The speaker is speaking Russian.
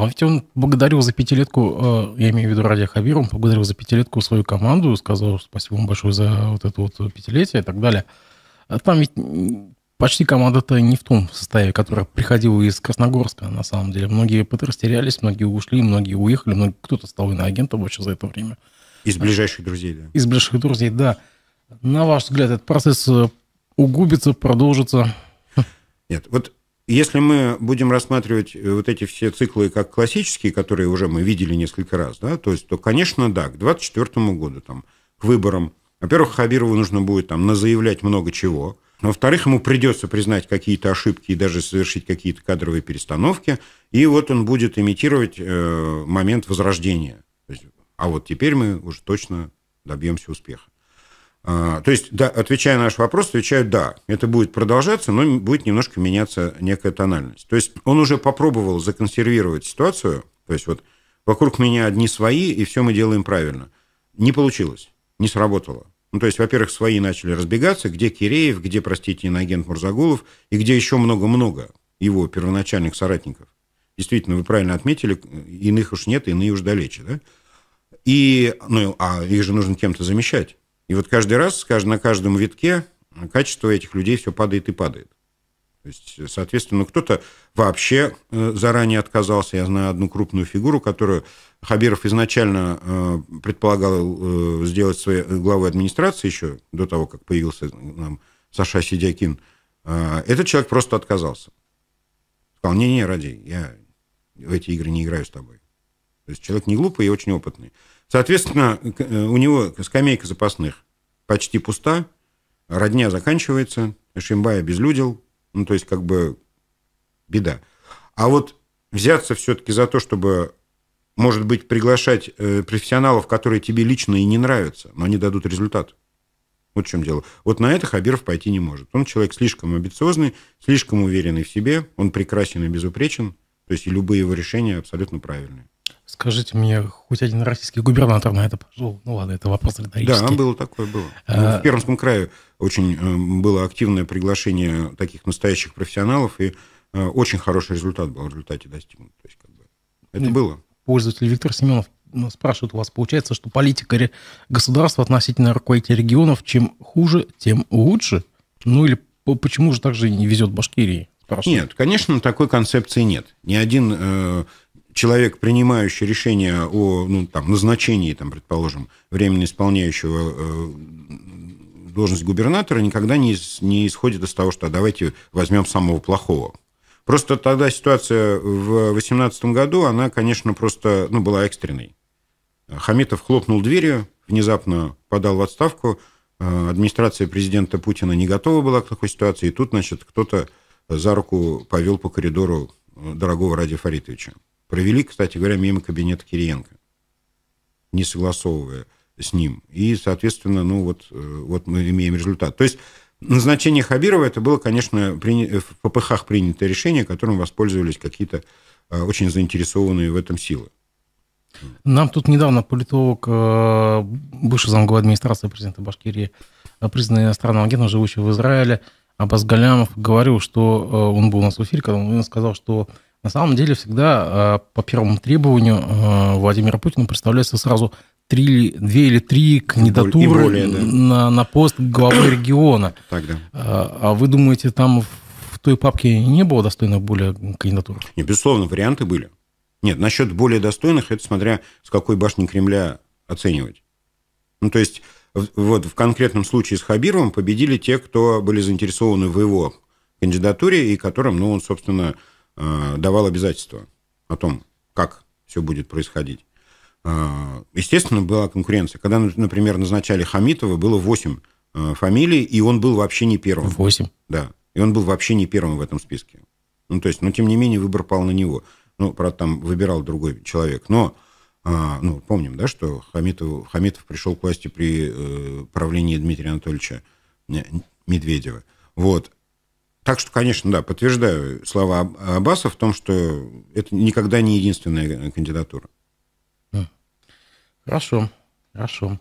А ведь он благодарил за пятилетку, э, я имею в виду Ради Хабир, он благодарил за пятилетку свою команду, сказал спасибо вам большое за вот это вот пятилетие и так далее. А там ведь почти команда-то не в том составе, которая приходила из Красногорска, на самом деле. Многие подрастерялись, многие ушли, многие уехали, многие, кто-то стал иноагентом вообще за это время. Из ближайших друзей, да? Из ближайших друзей, да. На ваш взгляд, этот процесс э, угубится, продолжится? Нет, вот если мы будем рассматривать э, вот эти все циклы как классические, которые уже мы видели несколько раз, да, то есть, то, конечно, да, к 2024 году, там, к выборам, во-первых, Хабирову нужно будет там назаявлять много чего, во-вторых, ему придется признать какие-то ошибки и даже совершить какие-то кадровые перестановки, и вот он будет имитировать э, момент возрождения. Есть, а вот теперь мы уже точно добьемся успеха. А, то есть, да, отвечая на наш вопрос, отвечаю «да». Это будет продолжаться, но будет немножко меняться некая тональность. То есть он уже попробовал законсервировать ситуацию, то есть вот вокруг меня одни свои, и все мы делаем правильно. Не получилось, не сработало. Ну, то есть, во-первых, свои начали разбегаться, где Киреев, где, простите, иноагент Мурзагулов, и где еще много-много его первоначальных соратников. Действительно, вы правильно отметили, иных уж нет, иные уж далече, да? И, ну, а их же нужно кем-то замещать. И вот каждый раз, на каждом витке э, качество этих людей все падает и падает. То есть, э, соответственно, кто-то вообще э, заранее отказался. Я знаю одну крупную фигуру, которую Хабиров изначально предполагал сделать своей главой администрации еще до того, как появился нам Саша Сидякин. А, этот человек просто отказался. Вполне не-не, ради, я в эти игры не играю с тобой. То есть человек не глупый и очень опытный. Соответственно, э, у него скамейка запасных почти пуста, родня заканчивается, Шимбай обезлюдил, ну, то есть как бы беда. А вот взяться все-таки за то, чтобы, может быть, приглашать э, профессионалов, которые тебе лично и не нравятся, но они дадут результат. Вот в чем дело. Вот на это Хабиров пойти не может. Он человек слишком амбициозный, слишком уверенный в себе, он прекрасен и безупречен, то есть и любые его решения абсолютно правильные. Скажите мне, хоть один российский губернатор на это пошел? Ну ладно, это вопрос риторический. Да, было такое, было. А, ну, в Пермском крае очень э, было активное приглашение таких настоящих профессионалов, и э, очень хороший результат был в результате достигнут. То есть, как бы, это было. Пользователь Виктор Семенов ну, спрашивает у вас, получается, что политика государства относительно руководителей регионов, чем хуже, тем лучше? Ну или почему же так же не везет Башкирии? Спрашивает. Нет, конечно, такой концепции нет. Ни один э, человек, принимающий решение о ну, там, назначении, там, предположим, временно исполняющего э, должность губернатора, никогда не, не исходит из того, что а давайте возьмем самого плохого. Просто тогда ситуация в 2018 году, она, конечно, просто ну, была экстренной. Хамитов хлопнул дверью, внезапно подал в отставку. Э, администрация президента Путина не готова была к такой ситуации. И тут, значит, кто-то за руку повел по коридору э, дорогого Ради Фаритовича. Провели, кстати говоря, мимо кабинета Кириенко, не согласовывая с ним. И, соответственно, ну вот, э, вот мы имеем результат. То есть назначение Хабирова это было, конечно, при... Э, в ППХ принятое решение, которым воспользовались какие-то э, очень заинтересованные в этом силы. Нам тут недавно политолог, бывший замглава администрации президента Башкирии, признанный иностранным агентом, живущий в Израиле, Абаз Галямов, говорил, что он был у нас в эфире, когда он сказал, что на самом деле всегда а, по первому требованию а, Владимира Путина представляется сразу три, две или три кандидатуры более, да. на, на пост главы региона. Так, да. а, а вы думаете, там в той папке не было достойных более кандидатур? Не, безусловно, варианты были. Нет, насчет более достойных, это смотря с какой башни Кремля оценивать. Ну, то есть, вот в конкретном случае с Хабировым победили те, кто были заинтересованы в его кандидатуре, и которым, ну, он, собственно, Э, давал обязательства о том, как все будет происходить. Э, естественно, была конкуренция. Когда, например, назначали Хамитова, было 8 э, фамилий, и он был вообще не первым. 8? Да. И он был вообще не первым в этом списке. Ну, то есть, но ну, тем не менее, выбор пал на него. Ну, правда, там выбирал другой человек. Но, ну, помним, да, что Хамитов, Хамитов пришел к власти при правлении Дмитрия Анатольевича Медведева. Вот. Так что, конечно, да, подтверждаю слова Аббаса в том, что это никогда не единственная кандидатура. Хорошо, хорошо.